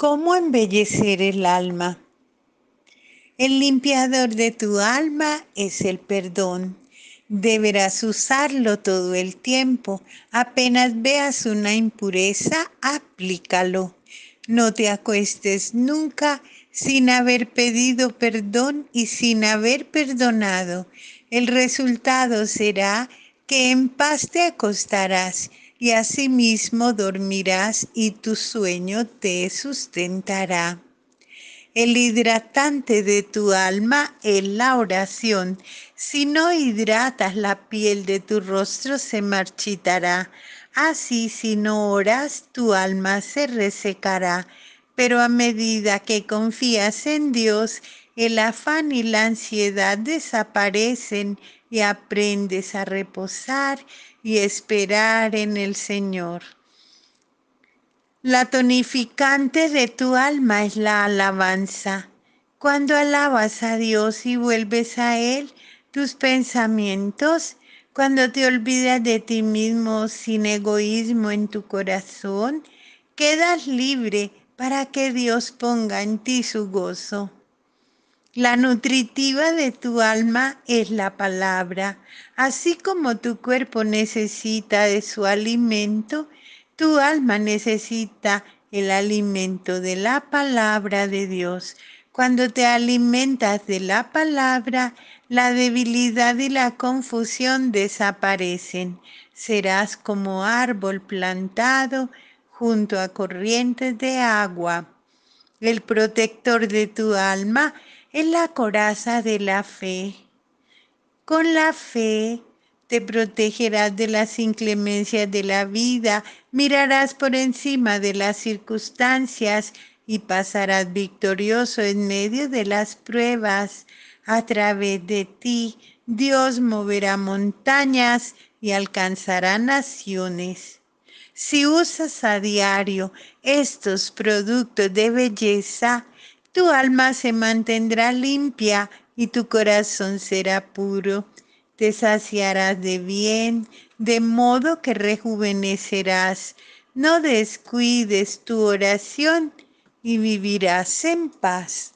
¿Cómo embellecer el alma? El limpiador de tu alma es el perdón. Deberás usarlo todo el tiempo. Apenas veas una impureza, aplícalo. No te acuestes nunca sin haber pedido perdón y sin haber perdonado. El resultado será que en paz te acostarás y asimismo dormirás y tu sueño te sustentará. El hidratante de tu alma es la oración. Si no hidratas la piel de tu rostro, se marchitará. Así, si no oras, tu alma se resecará. Pero a medida que confías en Dios, el afán y la ansiedad desaparecen y aprendes a reposar y esperar en el Señor. La tonificante de tu alma es la alabanza. Cuando alabas a Dios y vuelves a Él, tus pensamientos, cuando te olvidas de ti mismo sin egoísmo en tu corazón, quedas libre para que Dios ponga en ti su gozo. La nutritiva de tu alma es la palabra. Así como tu cuerpo necesita de su alimento, tu alma necesita el alimento de la palabra de Dios. Cuando te alimentas de la palabra, la debilidad y la confusión desaparecen. Serás como árbol plantado junto a corrientes de agua. El protector de tu alma es la coraza de la fe. Con la fe te protegerás de las inclemencias de la vida, mirarás por encima de las circunstancias y pasarás victorioso en medio de las pruebas. A través de ti, Dios moverá montañas y alcanzará naciones. Si usas a diario estos productos de belleza, tu alma se mantendrá limpia y tu corazón será puro. Te saciarás de bien, de modo que rejuvenecerás. No descuides tu oración y vivirás en paz.